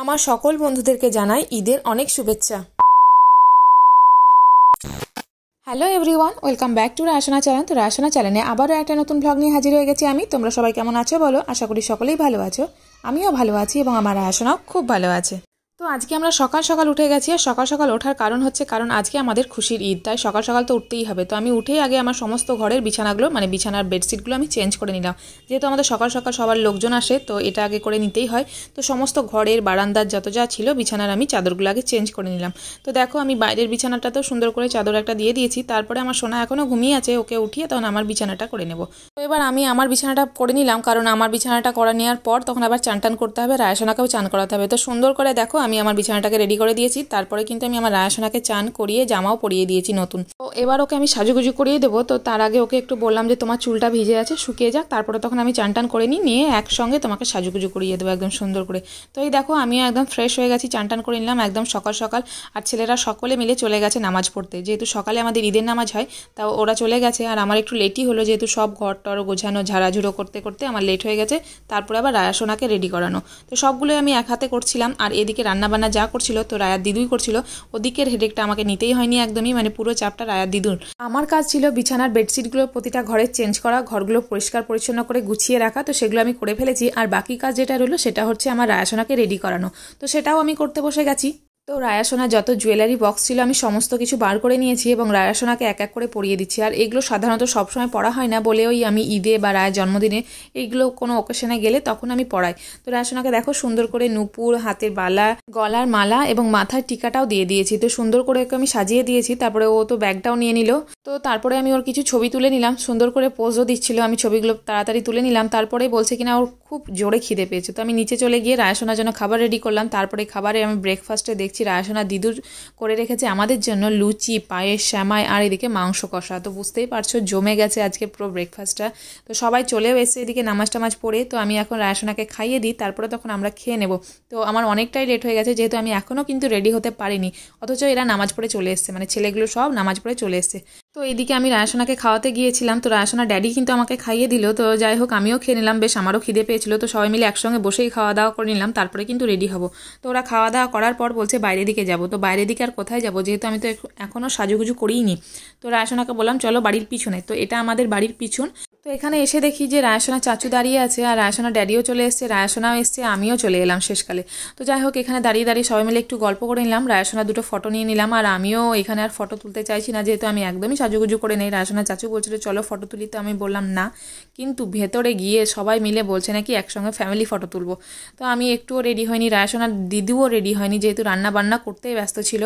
আমার সকল বন্ধুদেরকে জানাই ঈদের অনেক শুভেচ্ছা hello everyone welcome back to Rasna channel তো রাসনা চ্যানেলে আবারও একটা নতুন ভ্লগ নিয়ে হাজির হয়ে গেছি আমি তোমরা সবাই কেমন আছো বলো আশা করি সকলেই ভালো আছো আমিও ভালো আছি এবং আমার রাসনাও খুব ভালো আছে তো আজকে আমরা সকাল সকাল উঠে গেছি আর সকাল সকাল ওঠার কারণ হচ্ছে কারণ আজকে আমাদের খুশির ঈদ তাই সকাল সকাল তো উঠতেই হবে তো আমি উঠেই আগে আমার সমস্ত ঘরের বিছানাগুলো মানে বিছানার বেডশিটগুলো আমি চেঞ্জ করে নিলাম যেহেতু আমাদের সকাল সকাল সবার লোকজন আসে তো এটা আগে করে নিতেই হয় তো সমস্ত ঘরের বারান্দার যত যা ছিল বিছানার আমি চাদরগুলো আগে চেঞ্জ করে নিলাম তো দেখো আমি বাইরের বিছানাটা তো সুন্দর করে চাদর একটা দিয়ে দিয়েছি তারপরে আমার সোনা এখনও ঘুমিয়ে আছে ওকে উঠিয়ে তখন আমার বিছানাটা করে নেব তো এবার আমি আমার বিছানাটা করে নিলাম কারণ আমার বিছানাটা করা নেওয়ার পর তখন আবার চান টান করতে হবে রায়সোনাকেও চান করাতে হবে তো সুন্দর করে দেখো আমি আমি আমার বিছানাটাকে রেডি করে দিয়েছি তারপরে কিন্তু আমি আমার রায়াসোনাকে চান করিয়ে জামাও পরিয়ে দিয়েছি নতুন তো এবার ওকে আমি সাজুগুজু করিয়ে দেবো তো তার আগে ওকে একটু বললাম যে তোমার চুলটা ভিজে আছে শুকিয়ে যাক তারপরে তখন আমি চান টান করে নিই নিয়ে একসঙ্গে তোমাকে সাজুগুজু করিয়ে দেবো একদম সুন্দর করে তো এই দেখো আমিও একদম ফ্রেশ হয়ে গেছি চান টান করে নিলাম একদম সকাল সকাল আর ছেলেরা সকলে মিলে চলে গেছে নামাজ পড়তে যেহেতু সকালে আমাদের ঈদের নামাজ হয় তা ওরা চলে গেছে আর আমার একটু লেটই হলো যেহেতু সব ঘর টর গোছানো ঝাড়াঝুড়ো করতে করতে আমার লেট হয়ে গেছে তারপরে আবার রায়াসোনাকে রেডি করানো তো সবগুলোই আমি এক হাতে করছিলাম আর এদিকে রান্না রান্নাবান্না যা করছিল তো রায়ার দিদুই করছিল ওদিকের হেডেকটা আমাকে নিতেই হয়নি একদমই মানে পুরো চাপটা রায়ার দিদুর আমার কাজ ছিল বিছানার বেডশিটগুলো প্রতিটা ঘরে চেঞ্জ করা ঘরগুলো পরিষ্কার পরিচ্ছন্ন করে গুছিয়ে রাখা তো সেগুলো আমি করে ফেলেছি আর বাকি কাজ যেটা রইলো সেটা হচ্ছে আমার রায়াসোনাকে রেডি করানো তো সেটাও আমি করতে বসে গেছি তো রায়াসোনা যত জুয়েলারি বক্স ছিল আমি সমস্ত কিছু বার করে নিয়েছি এবং রায়াসোনাকে এক এক করে পরিয়ে দিচ্ছি আর এগুলো সাধারণত সবসময় পড়া হয় না বলে ওই আমি ঈদে বা রায়ের জন্মদিনে এইগুলো কোনো অকেশনে গেলে তখন আমি পড়াই তো রায়াসোনাকে দেখো সুন্দর করে নুপুর হাতের বালা গলার মালা এবং মাথার টিকাটাও দিয়ে দিয়েছি তো সুন্দর করে ওকে আমি সাজিয়ে দিয়েছি তারপরে ও তো ব্যাগটাও নিয়ে নিল তো তারপরে আমি ওর কিছু ছবি তুলে নিলাম সুন্দর করে পোজও দিচ্ছিল আমি ছবিগুলো তাড়াতাড়ি তুলে নিলাম তারপরে বলছে কিনা ওর খুব জোরে খিদে পেয়েছে তো আমি নিচে চলে গিয়ে রায়াসোনার জন্য খাবার রেডি করলাম তারপরে খাবারে আমি ব্রেকফাস্টে দেখ দেখছি রায়সোনা দিদুর করে রেখেছে আমাদের জন্য লুচি পায়ে শ্যামাই আর এদিকে মাংস কষা তো বুঝতেই পারছো জমে গেছে আজকে পুরো ব্রেকফাস্টটা তো সবাই চলেও এসে এদিকে নামাজ টামাজ পড়ে তো আমি এখন রায়সোনাকে খাইয়ে দিই তারপরে তখন আমরা খেয়ে নেব তো আমার অনেকটাই লেট হয়ে গেছে যেহেতু আমি এখনও কিন্তু রেডি হতে পারিনি অথচ এরা নামাজ পড়ে চলে এসছে মানে ছেলেগুলো সব নামাজ পড়ে চলে এসছে তো এইদিকে আমি রায়সোনাকে খাওয়াতে গিয়েছিলাম তো রায়সোনা ড্যাডি কিন্তু আমাকে খাইয়ে দিল তো যাই হোক আমিও খেয়ে নিলাম বেশ আমারও খিদে পেয়েছিল তো সবাই মিলে একসঙ্গে বসেই খাওয়া দাওয়া করে নিলাম তারপরে কিন্তু রেডি হব তো ওরা খাওয়া দাওয়া করার পর বলছে বাইরের দিকে যাব তো বাইরের দিকে আর কোথায় যাব যেহেতু আমি তো এখনও সাজুগুজু করিই নি তো রায়সোনাকে বললাম চলো বাড়ির পিছনে তো এটা আমাদের বাড়ির পিছন তো এখানে এসে দেখি যে রায়সোনা চাচু দাঁড়িয়ে আছে আর রায়সোনা ড্যাডিও চলে এসছে রায়সোনাও এসছে আমিও চলে এলাম শেষকালে তো যাই হোক এখানে দাঁড়িয়ে দাঁড়িয়ে সবাই মিলে একটু গল্প করে নিলাম রায়সোনা দুটো ফটো নিয়ে নিলাম আর আমিও এখানে আর ফটো তুলতে চাইছি না যেহেতু আমি একদমই সাজুগুজু করে নেই রায়সোনা চাচু বলছিল চলো ফটো তুলি তো আমি বললাম না কিন্তু ভেতরে গিয়ে সবাই মিলে বলছে নাকি একসঙ্গে ফ্যামিলি ফটো তুলবো তো আমি একটুও রেডি হয়নি রায়সোনার দিদিও রেডি হয়নি যেহেতু রান্না বান্না করতেই ব্যস্ত ছিল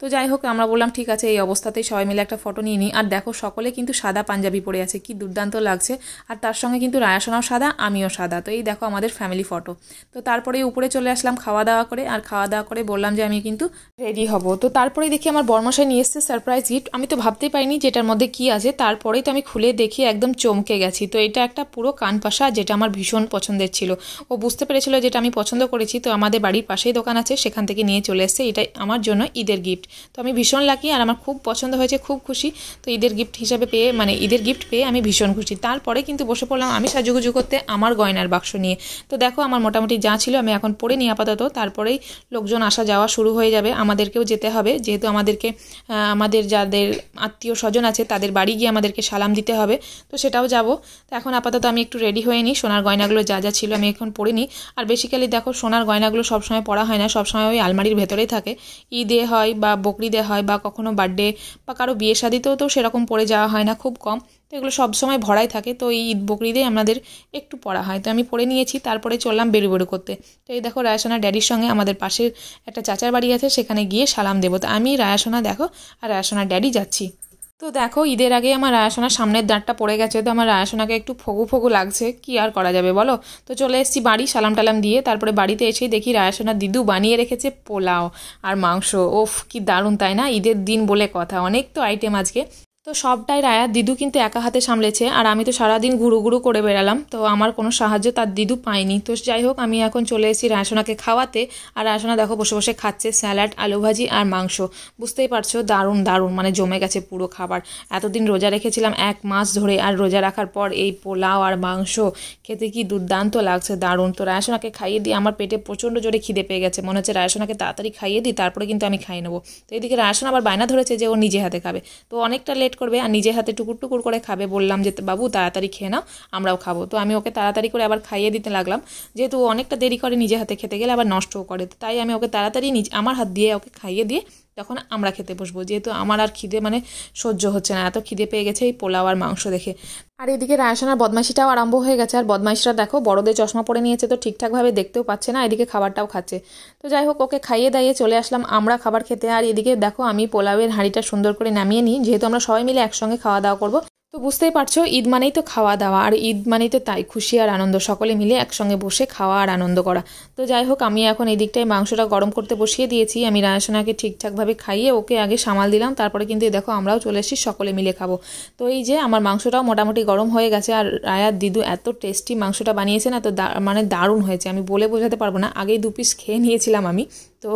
তো যাই হোক আমরা বললাম ঠিক আছে এই অবস্থাতেই সবাই মিলে একটা ফটো নিয়ে নিই আর দেখো সকলে কিন্তু সাদা পাঞ্জাবি পরে আছে কি দুর্দান্ত লাগে লাগছে আর তার সঙ্গে কিন্তু রায়াসনাও সাদা আমিও সাদা তো এই দেখো আমাদের ফ্যামিলি ফটো তো তারপরে উপরে চলে আসলাম খাওয়া দাওয়া করে আর খাওয়া দাওয়া করে বললাম যে আমি কিন্তু রেডি হব তো তারপরে দেখি আমার বর্মশাই নিয়ে এসছে সারপ্রাইজ গিফট আমি তো ভাবতেই পারিনি যেটার মধ্যে কি আছে তারপরেই তো আমি খুলে দেখি একদম চমকে গেছি তো এটা একটা পুরো কানপাশা যেটা আমার ভীষণ পছন্দের ছিল ও বুঝতে পেরেছিল যেটা আমি পছন্দ করেছি তো আমাদের বাড়ির পাশেই দোকান আছে সেখান থেকে নিয়ে চলে এসছে এটা আমার জন্য ঈদের গিফট তো আমি ভীষণ লাকি আর আমার খুব পছন্দ হয়েছে খুব খুশি তো ঈদের গিফট হিসাবে পেয়ে মানে ঈদের গিফট পেয়ে আমি ভীষণ খুশি তারপরে কিন্তু বসে পড়লাম আমি সাজুগুজু করতে আমার গয়নার বাক্স নিয়ে তো দেখো আমার মোটামুটি যা ছিল আমি এখন পরে নিই আপাতত তারপরেই লোকজন আসা যাওয়া শুরু হয়ে যাবে আমাদেরকেও যেতে হবে যেহেতু আমাদেরকে আমাদের যাদের আত্মীয় স্বজন আছে তাদের বাড়ি গিয়ে আমাদেরকে সালাম দিতে হবে তো সেটাও যাব তো এখন আপাতত আমি একটু রেডি হয়ে নিই সোনার গয়নাগুলো যা যা ছিল আমি এখন পরে নিই আর বেসিক্যালি দেখো সোনার গয়নাগুলো সবসময় পড়া হয় না সবসময় ওই আলমারির ভেতরেই থাকে ঈদে হয় বা বকরিদে হয় বা কখনো বার্থডে বা কারো বিয়ে শাদিতেও তো সেরকম পড়ে যাওয়া হয় না খুব কম তো এগুলো সবসময় ভরাই থাকে তো এই ঈদ বকরিদেই আমাদের একটু পড়া হয় তো আমি পড়ে নিয়েছি তারপরে চললাম বেরু বেরু করতে তো এই দেখো রায়াসোনা ড্যাডির সঙ্গে আমাদের পাশের একটা চাচার বাড়ি আছে সেখানে গিয়ে সালাম দেবো তো আমি রায়াসোনা দেখো আর রায়াসোনা ড্যাডি যাচ্ছি তো দেখো ঈদের আগে আমার রায়াসোনার সামনের দাঁতটা পড়ে গেছে তো আমার রায়াসোনাকে একটু ফগু ফগু লাগছে কি আর করা যাবে বলো তো চলে এসেছি বাড়ি সালাম টালাম দিয়ে তারপরে বাড়িতে এসেই দেখি রায়াসোনার দিদু বানিয়ে রেখেছে পোলাও আর মাংস ওফ কি দারুণ তাই না ঈদের দিন বলে কথা অনেক তো আইটেম আজকে তো সবটাই রায়া দিদু কিন্তু একা হাতে সামলেছে আর আমি তো সারাদিন ঘুরু ঘুরু করে বেড়ালাম তো আমার কোনো সাহায্য তার দিদু পায়নি তো যাই হোক আমি এখন চলে এসেছি রায়সোনাকে খাওয়াতে আর রায়সোনা দেখো বসে বসে খাচ্ছে স্যালাড আলু ভাজি আর মাংস বুঝতেই পারছো দারুণ দারুণ মানে জমে গেছে পুরো খাবার এতদিন রোজা রেখেছিলাম এক মাস ধরে আর রোজা রাখার পর এই পোলাও আর মাংস খেতে কি দুর্দান্ত লাগছে দারুণ তো রায়সোনাকে খাইয়ে দিয়ে আমার পেটে প্রচণ্ড জোরে খিদে পেয়ে গেছে মনে হচ্ছে রায়সোনাকে তাড়াতাড়ি খাইয়ে দিই তারপরে কিন্তু আমি খাইয়ে নেবো তো এদিকে রায়সোনা আবার বায়না ধরেছে যে ও নিজে হাতে খাবে তো অনেকটা লেট করবে আর নিজে হাতে টুকুর টুকুর করে খাবে বললাম যে বাবু তাড়াতাড়ি খেয়ে নাও আমরাও খাবো তো আমি ওকে তাড়াতাড়ি করে আবার খাইয়ে দিতে লাগলাম যেহেতু অনেকটা দেরি করে নিজের হাতে খেতে গেলে আবার নষ্টও করে তাই আমি ওকে তাড়াতাড়ি নিজ আমার হাত দিয়ে ওকে খাইয়ে দিয়ে তখন আমরা খেতে বসবো যেহেতু আমার আর খিদে মানে সহ্য হচ্ছে না এত খিদে পেয়ে গেছে এই পোলাও আর মাংস দেখে আর এদিকে রায়সানার বদমাইশিটাও আরম্ভ হয়ে গেছে আর বদমাইশরা দেখো বড়দের চশমা পরে নিয়েছে তো ঠিকঠাকভাবে দেখতেও পাচ্ছে না এদিকে খাবারটাও খাচ্ছে তো যাই হোক ওকে খাইয়ে দাইয়ে চলে আসলাম আমরা খাবার খেতে আর এদিকে দেখো আমি পোলাওয়ের হাঁড়িটা সুন্দর করে নামিয়ে নিই যেহেতু আমরা সবাই মিলে একসঙ্গে খাওয়া দাওয়া করবো তো বুঝতেই পারছো ঈদ মানেই তো খাওয়া দাওয়া আর ঈদ মানেই তো তাই খুশি আর আনন্দ সকলে মিলে একসঙ্গে বসে খাওয়া আর আনন্দ করা তো যাই হোক আমি এখন এদিকটায় মাংসটা গরম করতে বসিয়ে দিয়েছি আমি রায়সোনাকে ঠিকঠাকভাবে খাইয়ে ওকে আগে সামাল দিলাম তারপরে কিন্তু দেখো আমরাও চলে এসেছি সকলে মিলে খাবো তো এই যে আমার মাংসটাও মোটামুটি গরম হয়ে গেছে আর রায়ার দিদু এত টেস্টি মাংসটা বানিয়েছে না তো মানে দারুণ হয়েছে আমি বলে বোঝাতে পারবো না আগেই দু পিস খেয়ে নিয়েছিলাম আমি তো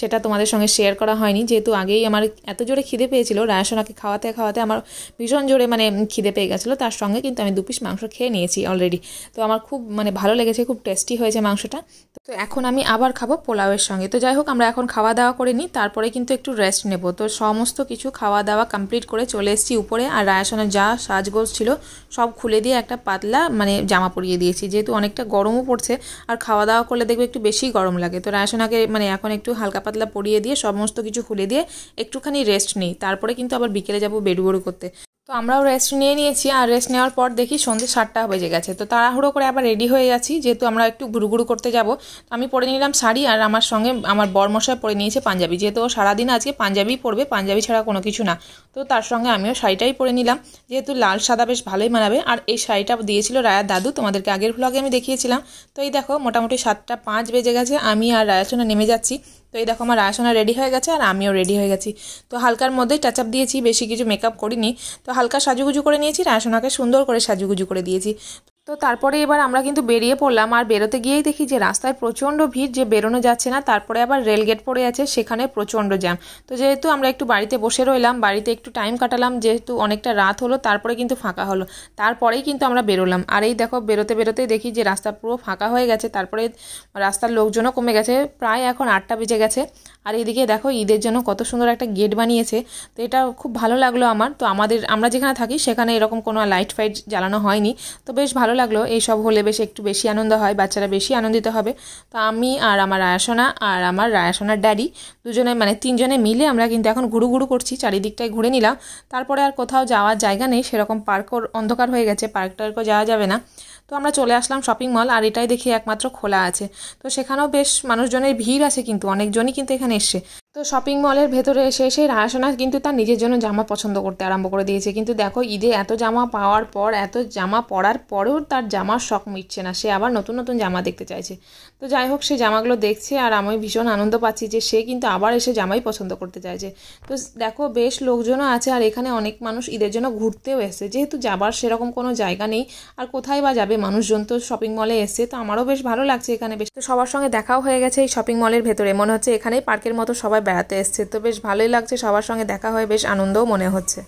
সেটা তোমাদের সঙ্গে শেয়ার করা হয়নি যেহেতু আগেই আমার এত জোরে খিদে পেয়েছিল রায়াসোনাকে খাওয়াতে খাওয়াতে আমার ভীষণ জোরে মানে খিদে পেয়ে গেছিলো তার সঙ্গে কিন্তু আমি দু পিস মাংস খেয়ে নিয়েছি অলরেডি তো আমার খুব মানে ভালো লেগেছে খুব টেস্টি হয়েছে মাংসটা তো এখন আমি আবার খাবো পোলাওয়ের সঙ্গে তো যাই হোক আমরা এখন খাওয়া দাওয়া করে নিই তারপরে কিন্তু একটু রেস্ট নেব তো সমস্ত কিছু খাওয়া দাওয়া কমপ্লিট করে চলে এসেছি উপরে আর রায়াসনের যা সাজগোজ ছিল সব খুলে দিয়ে একটা পাতলা মানে জামা পরিয়ে দিয়েছি যেহেতু অনেকটা গরমও পড়ছে আর খাওয়া দাওয়া করলে দেখবে একটু বেশি গরম লাগে তো রায়াসনাকে মানে এখন একটু হালকা পাতলা পরিয়ে দিয়ে সমস্ত কিছু খুলে দিয়ে একটুখানি রেস্ট নিই তারপরে কিন্তু আবার বিকেলে যাব বেড়ু বেড়ু করতে তো আমরাও রেস্ট নিয়ে নিয়েছি আর রেস্ট নেওয়ার পর দেখি সন্ধ্যে সাতটা বেজে গেছে তো তাড়াহুড়ো করে আবার রেডি হয়ে গেছি যেহেতু আমরা একটু ঘুরুঘুরু করতে যাব তো আমি পরে নিলাম শাড়ি আর আমার সঙ্গে আমার বরমশায় পরে নিয়েছে পাঞ্জাবি যেহেতু ও সারাদিন আজকে পাঞ্জাবি পরবে পাঞ্জাবি ছাড়া কোনো কিছু না তো তার সঙ্গে আমিও শাড়িটাই পরে নিলাম যেহেতু লাল সাদা বেশ ভালোই মানাবে আর এই শাড়িটা দিয়েছিল রায়ার দাদু তোমাদেরকে আগের ভ্লগে আমি দেখিয়েছিলাম তো এই দেখো মোটামুটি সাতটা পাঁচ বেজে গেছে আমি আর রায়াচনা নেমে যাচ্ছি তো এই দেখো আমার রায়সনা রেডি হয়ে গেছে আর আমিও রেডি হয়ে গেছি তো হালকার মধ্যেই টাচ আপ দিয়েছি বেশি কিছু মেকআপ করিনি তো হালকা সাজুগুজু করে নিয়েছি আর আয়সনাকে সুন্দর করে সাজুগুজু করে দিয়েছি তো তারপরে এবার আমরা কিন্তু বেরিয়ে পড়লাম আর বেরোতে গিয়েই দেখি যে রাস্তায় প্রচণ্ড ভিড় যে বেরোনো যাচ্ছে না তারপরে আবার রেলগেট পড়ে আছে সেখানে প্রচণ্ড জ্যাম তো যেহেতু আমরা একটু বাড়িতে বসে রইলাম বাড়িতে একটু টাইম কাটালাম যেহেতু অনেকটা রাত হলো তারপরে কিন্তু ফাঁকা হলো তারপরেই কিন্তু আমরা বেরোলাম আর এই দেখো বেরোতে বেরোতে দেখি যে রাস্তা পুরো ফাঁকা হয়ে গেছে তারপরে রাস্তার লোকজনও কমে গেছে প্রায় এখন আটটা বেজে গেছে আর এদিকে দেখো ঈদের জন্য কত সুন্দর একটা গেট বানিয়েছে তো এটা খুব ভালো লাগলো আমার তো আমাদের আমরা যেখানে থাকি সেখানে এরকম কোনো লাইট ফাইট জ্বালানো হয়নি তো বেশ ভালো লাগলো এইসব হলে বেশ একটু বেশি আনন্দ হয় বাচ্চারা বেশি আনন্দিত হবে তো আমি আর আমার রায়াসোনা আর আমার রায়াসোনার ড্যাডি দুজনে মানে তিনজনে মিলে আমরা কিন্তু এখন ঘুরু ঘুরু করছি চারিদিকটায় ঘুরে নিলাম তারপরে আর কোথাও যাওয়ার জায়গা নেই সেরকম পার্কও অন্ধকার হয়ে গেছে পার্ক টার্কও যাওয়া যাবে না তো আমরা চলে আসলাম শপিং মল আর এটাই দেখি একমাত্র খোলা আছে তো সেখানেও বেশ মানুষজনের ভিড় আছে কিন্তু অনেকজনই কিন্তু এখানে punish তো শপিং মলের ভেতরে এসে সেই রায়সোনা কিন্তু তার নিজের জন্য জামা পছন্দ করতে আরম্ভ করে দিয়েছে কিন্তু দেখো ঈদে এত জামা পাওয়ার পর এত জামা পরার পরেও তার জামার শখ মিটছে না সে আবার নতুন নতুন জামা দেখতে চাইছে তো যাই হোক সে জামাগুলো দেখছে আর আমি ভীষণ আনন্দ পাচ্ছি যে সে কিন্তু আবার এসে জামাই পছন্দ করতে চাইছে তো দেখো বেশ লোকজনও আছে আর এখানে অনেক মানুষ ঈদের জন্য ঘুরতেও এসছে যেহেতু যাবার সেরকম কোনো জায়গা নেই আর কোথায় বা যাবে মানুষজন তো শপিং মলে এসছে তো আমারও বেশ ভালো লাগছে এখানে বেশ তো সবার সঙ্গে দেখাও হয়ে গেছে এই শপিং মলের ভেতরে মনে হচ্ছে এখানেই পার্কের মতো সবাই বেড়াতে এসছে তো বেশ ভালোই লাগছে সবার সঙ্গে দেখা হয়ে বেশ আনন্দও মনে হচ্ছে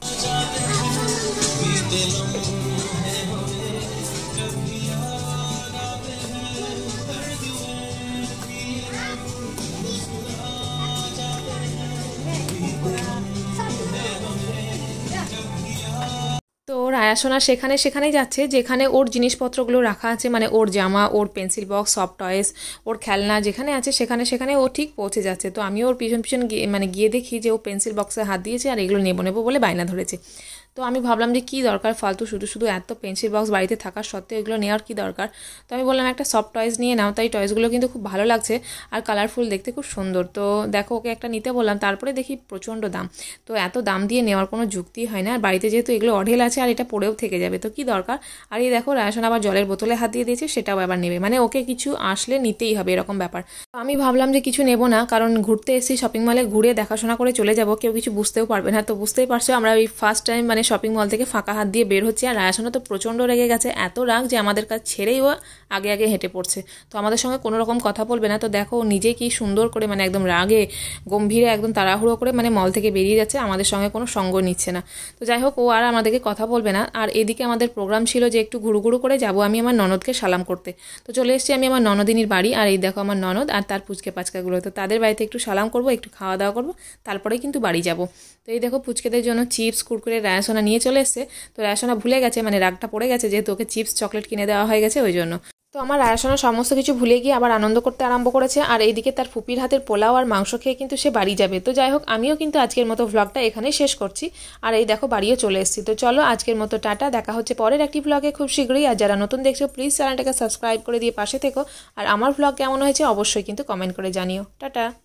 ছায়াসোনা সেখানে সেখানেই যাচ্ছে যেখানে ওর জিনিসপত্রগুলো রাখা আছে মানে ওর জামা ওর পেন্সিল বক্স সফট টয়েস ওর খেলনা যেখানে আছে সেখানে সেখানে ও ঠিক পৌঁছে যাচ্ছে তো আমি ওর পিছন পিছন গিয়ে মানে গিয়ে দেখি যে ও পেন্সিল বক্সে হাত দিয়েছে আর এগুলো নেবো নেবো বলে বায়না ধরেছে তো আমি ভাবলাম যে কী দরকার ফালতু শুধু শুধু এত পেন্সিল বক্স বাড়িতে থাকা সত্ত্বেও এগুলো নেওয়ার কী দরকার তো আমি বললাম একটা সফট টয়েস নিয়ে নাও তাই টয়েসগুলো কিন্তু খুব ভালো লাগছে আর কালারফুল দেখতে খুব সুন্দর তো দেখো ওকে একটা নিতে বললাম তারপরে দেখি প্রচণ্ড দাম তো এত দাম দিয়ে নেওয়ার কোনো যুক্তি হয় না আর বাড়িতে যেহেতু এগুলো অঢেল আছে আর এটা পড়েও থেকে যাবে তো কী দরকার আর এই দেখো রায়সন আবার জলের বোতলে হাত দিয়ে দিয়েছে সেটাও আবার নেবে মানে ওকে কিছু আসলে নিতেই হবে এরকম ব্যাপার তো আমি ভাবলাম যে কিছু নেব না কারণ ঘুরতে এসেছি শপিং মলে ঘুরে দেখাশোনা করে চলে যাব কেউ কিছু বুঝতেও পারবে না তো বুঝতেই পারছো আমরা ওই ফার্স্ট টাইম মানে শপিং মল থেকে ফাঁকা হাত দিয়ে বের হচ্ছে আর রায়াসনা তো প্রচণ্ড রেগে গেছে এত রাগ যে আমাদের কাজ ছেড়েই ও আগে আগে হেঁটে পড়ছে তো আমাদের সঙ্গে কোনো রকম কথা বলবে না তো দেখো নিজে কি সুন্দর করে মানে একদম রাগে গম্ভীরে একদম তাড়াহুড়ো করে মানে মল থেকে বেরিয়ে যাচ্ছে আমাদের সঙ্গে কোনো সঙ্গ নিচ্ছে না তো যাই হোক ও আর আমাদেরকে কথা বলবে না আর এদিকে আমাদের প্রোগ্রাম ছিল যে একটু ঘুরু ঘুরু করে যাব আমি আমার ননদকে সালাম করতে তো চলে এসেছি আমি আমার ননদিনীর বাড়ি আর এই দেখো আমার ননদ আর তার পুচকে পাচকাগুলো তো তাদের বাড়িতে একটু সালাম করবো একটু খাওয়া দাওয়া করবো তারপরে কিন্তু বাড়ি যাব তো এই দেখো পুচকেদের জন্য চিপস কুরকুরে রায়াসোনা নিয়ে চলে এসছে তো রায়াসোনা ভুলে গেছে মানে রাগটা পড়ে গেছে যেহেতু ওকে চিপস চকলেট কিনে দেওয়া হয়ে গেছে ওই জন্য তো আমার রায়াসোনা সমস্ত কিছু ভুলে গিয়ে আবার আনন্দ করতে আরম্ভ করেছে আর এইদিকে তার ফুপির হাতের পোলাও আর মাংস খেয়ে কিন্তু সে বাড়ি যাবে তো যাই হোক আমিও কিন্তু আজকের মতো ভ্লগটা এখানে শেষ করছি আর এই দেখো বাড়িও চলে এসেছি তো চলো আজকের মতো টাটা দেখা হচ্ছে পরের একটি ভ্লগে খুব শীঘ্রই আর যারা নতুন দেখছো প্লিজ চ্যানেলটাকে সাবস্ক্রাইব করে দিয়ে পাশে থেকো আর আমার ভ্লগ কেমন হয়েছে অবশ্যই কিন্তু কমেন্ট করে জানিও টাটা